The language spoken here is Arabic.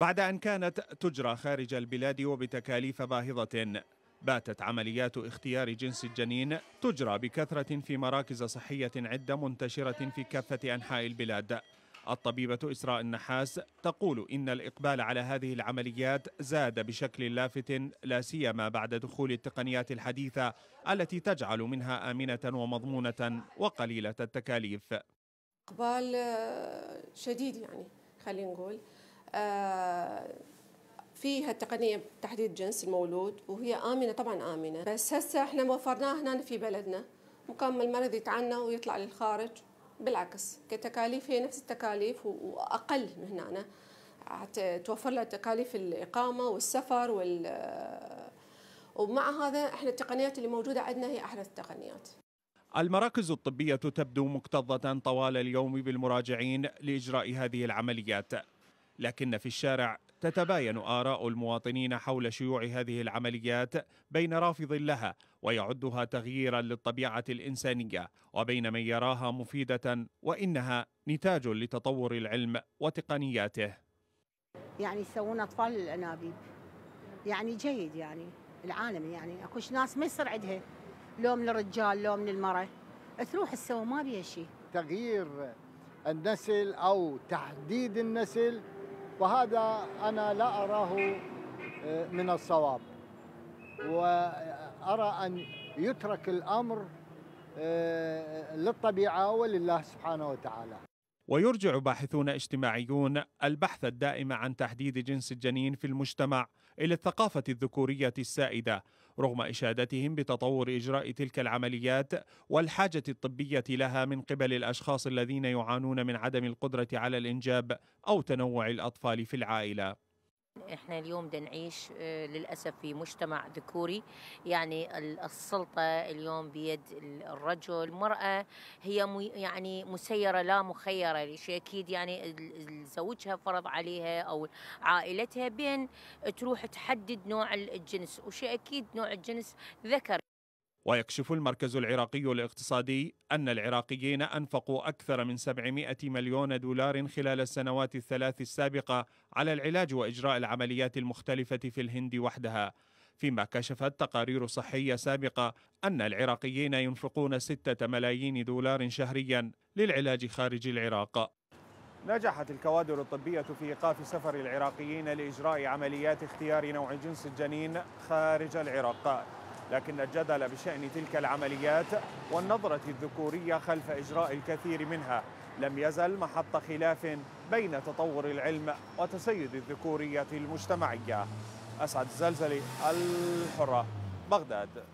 بعد أن كانت تجرى خارج البلاد وبتكاليف باهظة باتت عمليات اختيار جنس الجنين تجرى بكثرة في مراكز صحية عدة منتشرة في كافة أنحاء البلاد الطبيبة إسراء النحاس تقول إن الإقبال على هذه العمليات زاد بشكل لافت لا سيما بعد دخول التقنيات الحديثة التي تجعل منها آمنة ومضمونة وقليلة التكاليف. إقبال شديد يعني خلينا نقول آه، فيها تقنية تحديد جنس المولود وهي آمنة طبعا آمنة بس هسه احنا وفرناها هنا في بلدنا مقام المرض يتعنى ويطلع للخارج بالعكس كتكاليف هي نفس التكاليف وأقل من هنا أنا. توفر لها تكاليف الإقامة والسفر وال آه، ومع هذا احنا التقنيات اللي موجودة عندنا هي أحدث التقنيات المراكز الطبية تبدو مكتظة طوال اليوم بالمراجعين لإجراء هذه العمليات لكن في الشارع تتباين آراء المواطنين حول شيوع هذه العمليات بين رافض لها ويعدها تغييرا للطبيعة الإنسانية وبين من يراها مفيدة وإنها نتاج لتطور العلم وتقنياته يعني يسوون أطفال الأنابيب يعني جيد يعني العالم يعني اكوش ناس ما يصير عندها لوم للرجال لوم للمرأة تروح تسوي ما بيها شيء تغيير النسل أو تحديد النسل وهذا أنا لا أراه آه، من الصواب وأرى أن يترك الأمر آه، للطبيعة ولله سبحانه وتعالى ويرجع باحثون اجتماعيون البحث الدائم عن تحديد جنس الجنين في المجتمع الى الثقافه الذكوريه السائده رغم اشادتهم بتطور اجراء تلك العمليات والحاجه الطبيه لها من قبل الاشخاص الذين يعانون من عدم القدره على الانجاب او تنوع الاطفال في العائله احنا اليوم بدنا نعيش آه، للاسف في مجتمع ذكوري يعني السلطه اليوم بيد الرجل المراه هي يعني مسيره لا مخيره شيء اكيد يعني زوجها فرض عليها او عائلتها بين تروح تحدد نوع الجنس وشيء اكيد نوع الجنس ذكر ويكشف المركز العراقي الاقتصادي أن العراقيين أنفقوا أكثر من 700 مليون دولار خلال السنوات الثلاث السابقة على العلاج وإجراء العمليات المختلفة في الهند وحدها فيما كشفت تقارير صحية سابقة أن العراقيين ينفقون 6 ملايين دولار شهريا للعلاج خارج العراق نجحت الكوادر الطبية في إيقاف سفر العراقيين لإجراء عمليات اختيار نوع جنس الجنين خارج العراق لكن الجدل بشأن تلك العمليات والنظرة الذكورية خلف إجراء الكثير منها لم يزل محط خلاف بين تطور العلم وتسيد الذكورية المجتمعية أسعد الزلزلي الحرة بغداد